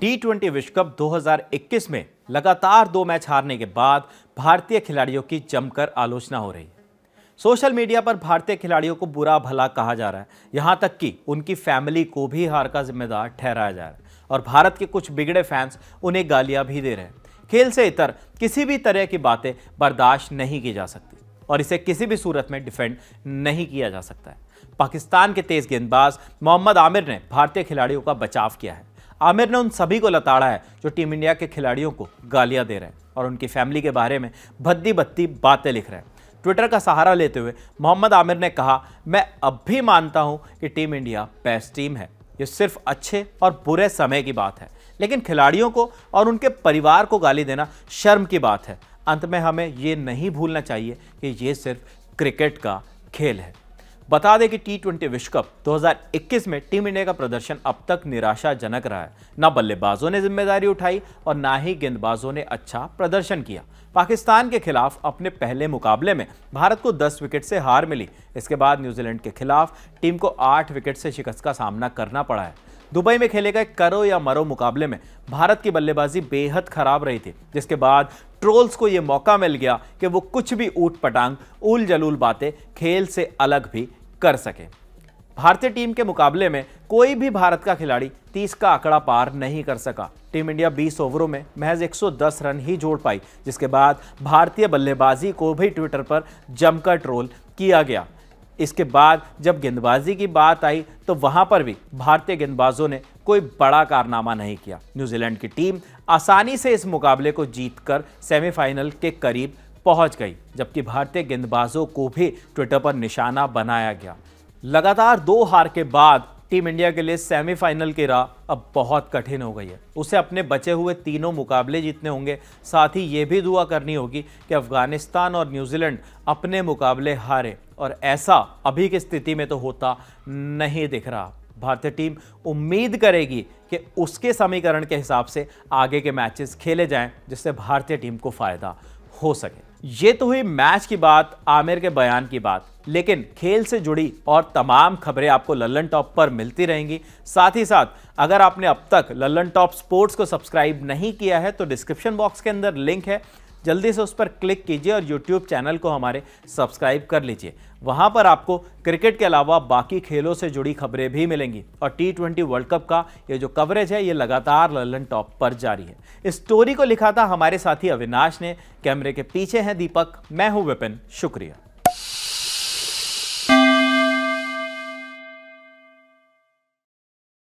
T twenty विश्व cup 2021 में लगातार दो मैच हारने के बाद भारतीय खिलाड़ियों की जमकर आलोचना हो रही है सोशल मीडिया पर भारतीय खिलाड़ियों को बुरा भला कहा जा रहा है यहां तक कि उनकी फैमिली को भी हार का जिम्मेदार ठहराया जा रहा है और भारत के कुछ बिगड़े फैंस उन्हें गालियां भी दे रहे हैं खेल से इतर किसी भी तरह की बातें बर्दाश्त नहीं की जा सकती और इसे किसी भी सूरत में डिफेंड नहीं किया जा सकता है पाकिस्तान के तेज गेंदबाज मोहम्मद आमिर ने भारतीय खिलाड़ियों का बचाव किया है आमिर ने उन सभी को लताड़ा है जो टीम इंडिया के खिलाड़ियों को गालियाँ दे रहे हैं और उनकी फैमिली के बारे में भद्दी बत्ती बातें लिख रहे हैं ट्विटर का सहारा लेते हुए मोहम्मद आमिर ने कहा मैं अब भी मानता हूँ कि टीम इंडिया बेस्ट टीम है ये सिर्फ अच्छे और बुरे समय की बात है लेकिन खिलाड़ियों को और उनके परिवार को गाली देना शर्म की बात है अंत में हमें ये नहीं भूलना चाहिए कि ये सिर्फ क्रिकेट का खेल है बता दें कि टी ट्वेंटी विश्व कप 2021 में टीम इंडिया का प्रदर्शन अब तक निराशाजनक रहा है ना बल्लेबाजों ने जिम्मेदारी उठाई और ना ही गेंदबाजों ने अच्छा प्रदर्शन किया पाकिस्तान के खिलाफ अपने पहले मुकाबले में भारत को 10 विकेट से हार मिली इसके बाद न्यूजीलैंड के खिलाफ टीम को 8 विकेट से शिकस्त का सामना करना पड़ा है दुबई में खेले गए करो या मरो मुकाबले में भारत की बल्लेबाजी बेहद खराब रही थी जिसके बाद ट्रोल्स को ये मौका मिल गया कि वो कुछ भी ऊट पटांग उल जलूल बातें खेल से अलग भी कर सके भारतीय टीम के मुकाबले में कोई भी भारत का खिलाड़ी 30 का आंकड़ा पार नहीं कर सका टीम इंडिया 20 ओवरों में महज 110 रन ही जोड़ पाई जिसके बाद भारतीय बल्लेबाजी को भी ट्विटर पर जमकर ट्रोल किया गया इसके बाद जब गेंदबाजी की बात आई तो वहां पर भी भारतीय गेंदबाजों ने कोई बड़ा कारनामा नहीं किया न्यूजीलैंड की टीम आसानी से इस मुकाबले को जीतकर सेमीफाइनल के करीब पहुंच गई जबकि भारतीय गेंदबाजों को भी ट्विटर पर निशाना बनाया गया लगातार दो हार के बाद टीम इंडिया के लिए सेमीफाइनल की राह अब बहुत कठिन हो गई है उसे अपने बचे हुए तीनों मुकाबले जीतने होंगे साथ ही ये भी दुआ करनी होगी कि अफगानिस्तान और न्यूजीलैंड अपने मुकाबले हारे और ऐसा अभी की स्थिति में तो होता नहीं दिख रहा भारतीय टीम उम्मीद करेगी कि उसके समीकरण के हिसाब से आगे के मैचेस खेले जाएं जिससे भारतीय टीम को फायदा हो सके ये तो हुई मैच की बात आमिर के बयान की बात लेकिन खेल से जुड़ी और तमाम खबरें आपको लल्लन टॉप पर मिलती रहेंगी साथ ही साथ अगर आपने अब तक लल्लन टॉप स्पोर्ट्स को सब्सक्राइब नहीं किया है तो डिस्क्रिप्शन बॉक्स के अंदर लिंक है जल्दी से उस पर क्लिक कीजिए और यूट्यूब चैनल को हमारे सब्सक्राइब कर लीजिए वहाँ पर आपको क्रिकेट के अलावा बाकी खेलों से जुड़ी खबरें भी मिलेंगी और टी ट्वेंटी वर्ल्ड कप का ये जो कवरेज है ये लगातार ललन टॉप पर जारी है इस स्टोरी को लिखा था हमारे साथी अविनाश ने कैमरे के पीछे हैं दीपक मैं हूँ विपिन शुक्रिया